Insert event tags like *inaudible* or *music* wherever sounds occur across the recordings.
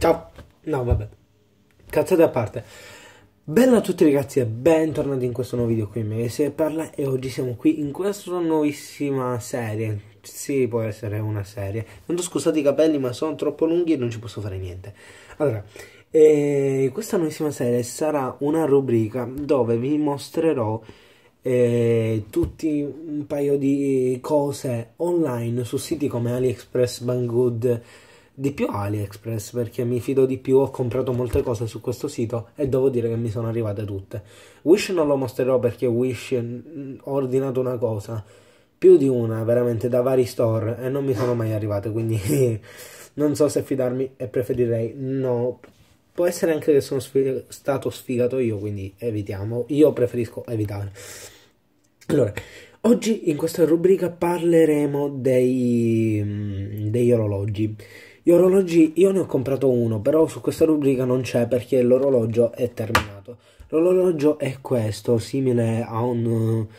Ciao. No, vabbè. Cazzate a parte. Bella a tutti ragazzi e bentornati in questo nuovo video qui in me si parla e oggi siamo qui in questa nuovissima serie Sì, può essere una serie non Tanto scusate i capelli ma sono troppo lunghi e non ci posso fare niente Allora, eh, questa nuovissima serie sarà una rubrica dove vi mostrerò eh, tutti un paio di eh, cose online su siti come AliExpress, Banggood di più AliExpress perché mi fido di più, ho comprato molte cose su questo sito e devo dire che mi sono arrivate tutte. Wish non lo mostrerò perché Wish mm, ho ordinato una cosa, più di una veramente da vari store e non mi sono mai arrivate, quindi *laughs* non so se fidarmi e preferirei no. Può essere anche che sono sfig stato sfigato io, quindi evitiamo. Io preferisco evitare. Allora, oggi in questa rubrica parleremo dei, mm, degli orologi. Gli orologi io ne ho comprato uno, però su questa rubrica non c'è perché l'orologio è terminato. L'orologio è questo, simile a un, eh,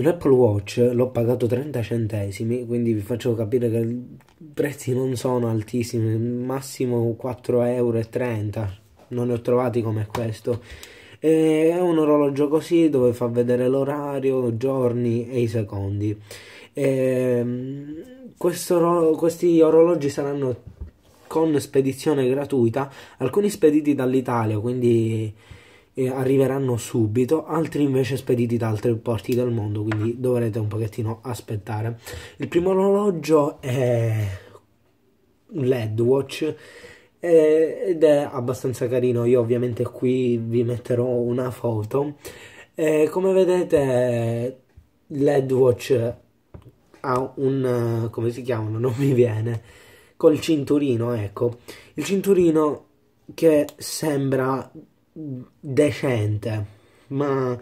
un Apple Watch, l'ho pagato 30 centesimi, quindi vi faccio capire che i prezzi non sono altissimi, massimo 4,30 euro, non ne ho trovati come questo. E è un orologio così dove fa vedere l'orario, giorni e i secondi. Eh, questo, questi orologi saranno con spedizione gratuita, alcuni spediti dall'Italia, quindi eh, arriveranno subito, altri invece spediti da altri porti del mondo, quindi dovrete un pochettino aspettare. Il primo orologio è LED Watch eh, ed è abbastanza carino, io ovviamente qui vi metterò una foto. Eh, come vedete l'edwatch ha un... Eh, come si chiamano? Non mi viene. Col cinturino, ecco. Il cinturino che sembra decente, ma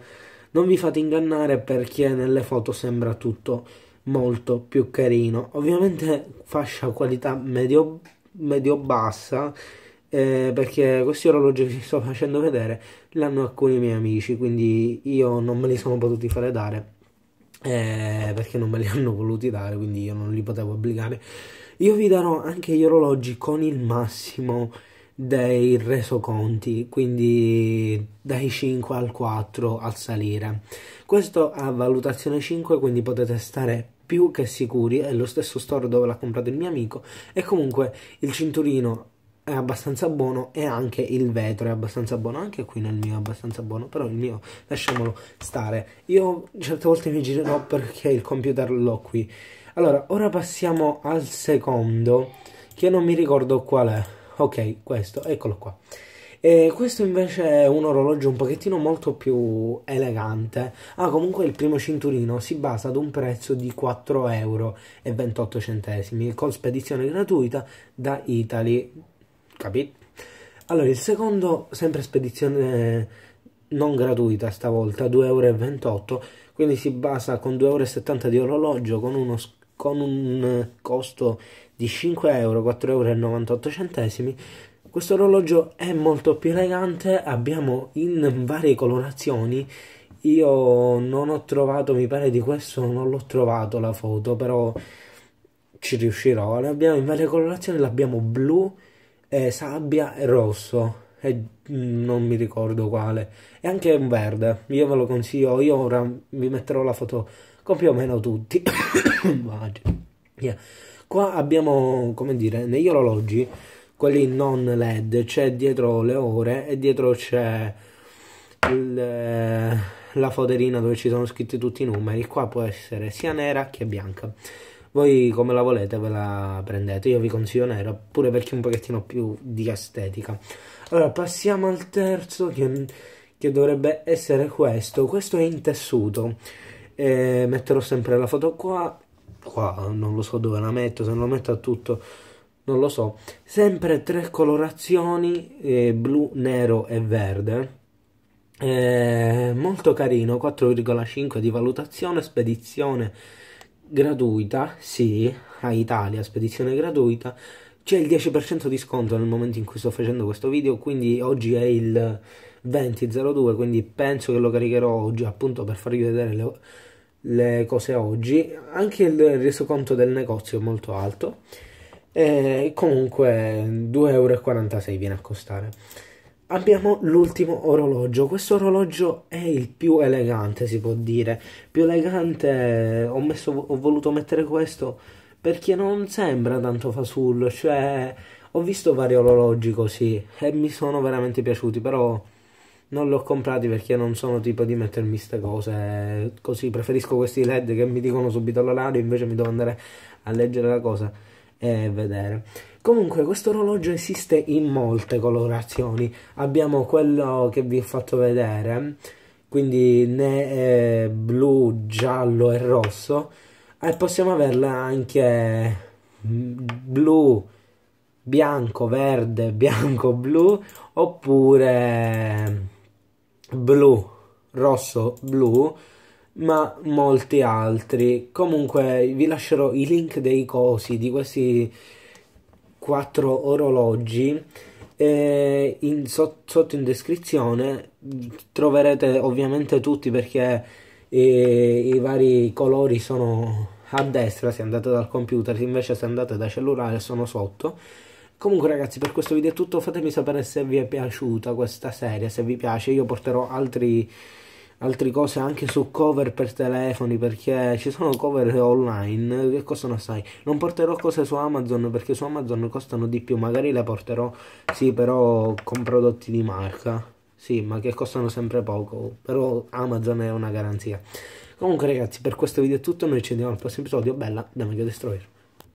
non vi fate ingannare perché nelle foto sembra tutto molto più carino. Ovviamente fascia qualità medio, medio bassa, eh, perché questi orologi che vi sto facendo vedere l'hanno alcuni miei amici, quindi io non me li sono potuti fare dare eh, perché non me li *laughs* hanno voluti dare, quindi io non li potevo obbligare. Io vi darò anche gli orologi con il massimo dei resoconti, quindi dai 5 al 4 al salire. Questo ha valutazione 5, quindi potete stare più che sicuri, è lo stesso store dove l'ha comprato il mio amico e comunque il cinturino è abbastanza buono e anche il vetro è abbastanza buono anche qui nel mio è abbastanza buono però il mio lasciamolo stare io certe volte mi girerò perché il computer l'ho qui allora ora passiamo al secondo che non mi ricordo qual è ok questo eccolo qua e questo invece è un orologio un pochettino molto più elegante. Ah, comunque il primo cinturino si basa ad un prezzo di 4,28 euro con spedizione gratuita da Italy capito? Allora, il secondo, sempre spedizione non gratuita stavolta, 2,28 euro, quindi si basa con 2,70 euro di orologio, con, uno, con un eh, costo di 5 euro, 4,98 euro. Questo orologio è molto più elegante, abbiamo in varie colorazioni, io non ho trovato, mi pare di questo non l'ho trovato la foto, però ci riuscirò. L'abbiamo in varie colorazioni, l'abbiamo blu, eh, sabbia e rosso e mm, non mi ricordo quale e anche un verde io ve lo consiglio io ora vi metterò la foto con più o meno tutti yeah. *coughs* qua abbiamo come dire negli orologi quelli non led c'è dietro le ore e dietro c'è il, eh, la foderina dove ci sono scritti tutti i numeri qua può essere sia nera che bianca voi come la volete ve la prendete, io vi consiglio nero pure perché è un pochettino più di estetica. Allora, passiamo al terzo, che, che dovrebbe essere questo. Questo è in tessuto. E eh, metterò sempre la foto qua, qua non lo so dove la metto, se non lo metto a tutto non lo so, sempre tre colorazioni, eh, blu, nero e verde. Eh, molto carino, 4,5 di valutazione, spedizione gratuita, sì, a Italia, spedizione gratuita, c'è il 10% di sconto nel momento in cui sto facendo questo video, quindi oggi è il 20.02, quindi penso che lo caricherò oggi appunto per farvi vedere le, le cose oggi, anche il resoconto del negozio è molto alto, e comunque 2,46 euro viene a costare abbiamo l'ultimo orologio. Questo orologio è il più elegante, si può dire. Più elegante, ho, messo, ho voluto mettere questo perché non sembra tanto fasullo. Cioè, ho visto vari orologi così e mi sono veramente piaciuti, però non li ho comprati perché non sono tipo di mettermi queste cose così. Preferisco questi LED che mi dicono subito l'orario, invece mi devo andare a leggere la cosa eh, vedere. Comunque questo orologio esiste in molte colorazioni, abbiamo quello che vi ho fatto vedere, quindi né eh, blu, giallo e rosso, e possiamo averla anche mm, blu, bianco, verde, *laughs* bianco, blu, oppure blu, rosso, blu, ma molti altri. Comunque vi lascerò i link dei cosi di questi quattro orologi. Eh, in, so, sotto in descrizione troverete ovviamente tutti perché eh, i vari colori sono a destra se andate dal computer, invece se andate da cellulare sono sotto. Comunque ragazzi per questo video è tutto, fatemi sapere se vi è piaciuta questa serie, se vi piace, io porterò altri altre cose anche su cover per telefoni perché ci sono cover online che costano assai non porterò cose su Amazon perché su Amazon costano di più magari le porterò sì però con prodotti di marca sì ma che costano sempre poco però Amazon è una garanzia comunque ragazzi per questo video è tutto noi ci vediamo al prossimo episodio bella da Mega Destroyer